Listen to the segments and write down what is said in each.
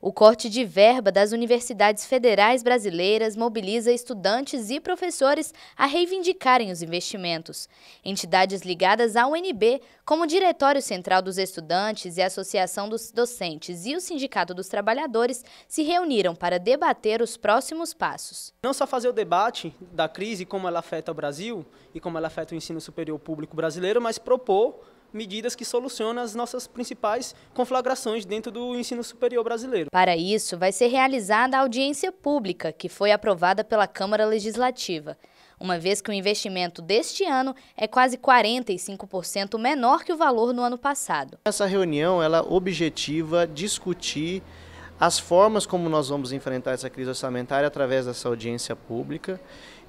O corte de verba das universidades federais brasileiras mobiliza estudantes e professores a reivindicarem os investimentos. Entidades ligadas à UNB, como o Diretório Central dos Estudantes e a Associação dos Docentes e o Sindicato dos Trabalhadores, se reuniram para debater os próximos passos. Não só fazer o debate da crise, como ela afeta o Brasil e como ela afeta o ensino superior público brasileiro, mas propor medidas que solucionam as nossas principais conflagrações dentro do ensino superior brasileiro. Para isso, vai ser realizada a audiência pública, que foi aprovada pela Câmara Legislativa uma vez que o investimento deste ano é quase 45% menor que o valor no ano passado. Essa reunião ela objetiva discutir as formas como nós vamos enfrentar essa crise orçamentária através dessa audiência pública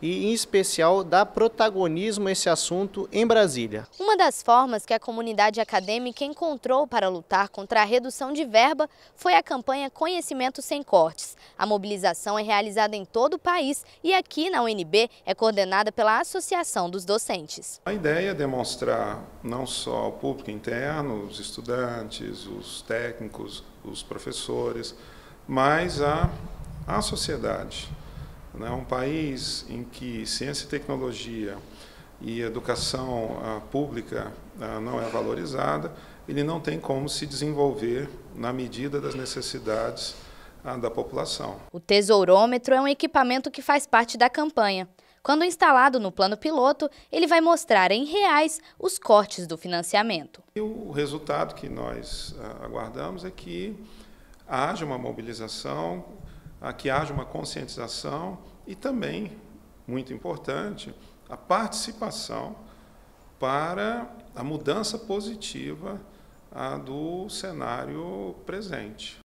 e, em especial, dar protagonismo a esse assunto em Brasília. Uma das formas que a comunidade acadêmica encontrou para lutar contra a redução de verba foi a campanha Conhecimento Sem Cortes. A mobilização é realizada em todo o país e aqui na UNB é coordenada pela Associação dos Docentes. A ideia é demonstrar não só ao público interno, os estudantes, os técnicos, os professores, mas a, a sociedade né, um país em que ciência e tecnologia e educação ah, pública ah, não é valorizada, ele não tem como se desenvolver na medida das necessidades ah, da população. O tesourômetro é um equipamento que faz parte da campanha. Quando instalado no plano piloto, ele vai mostrar em reais os cortes do financiamento. E o resultado que nós ah, aguardamos é que haja uma mobilização a que haja uma conscientização e também, muito importante, a participação para a mudança positiva do cenário presente.